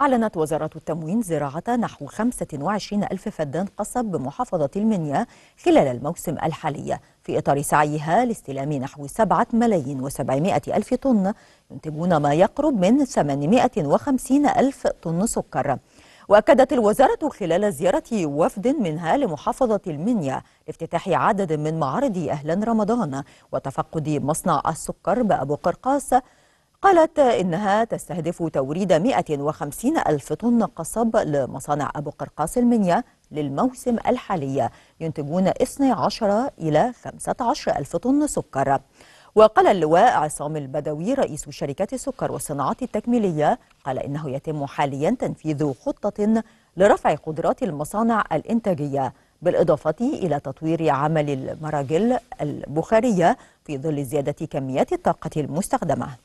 أعلنت وزارة التموين زراعة نحو 25 ألف فدان قصب بمحافظة المنيا خلال الموسم الحالي في إطار سعيها لاستلام نحو 7 ملايين و700 ألف طن ينتجون ما يقرب من 850 ألف طن سكر وأكدت الوزارة خلال زيارة وفد منها لمحافظة المنيا لافتتاح عدد من معارض أهلا رمضان وتفقد مصنع السكر بأبو قرقاس قالت إنها تستهدف توريد 150 ألف طن قصب لمصانع أبو قرقاس المنيا للموسم الحالي ينتجون 12 إلى 15 ألف طن سكر وقال اللواء عصام البدوي رئيس شركة السكر والصناعات التكميلية قال إنه يتم حاليا تنفيذ خطة لرفع قدرات المصانع الإنتاجية بالإضافة إلى تطوير عمل المراجل البخارية في ظل زيادة كميات الطاقة المستخدمة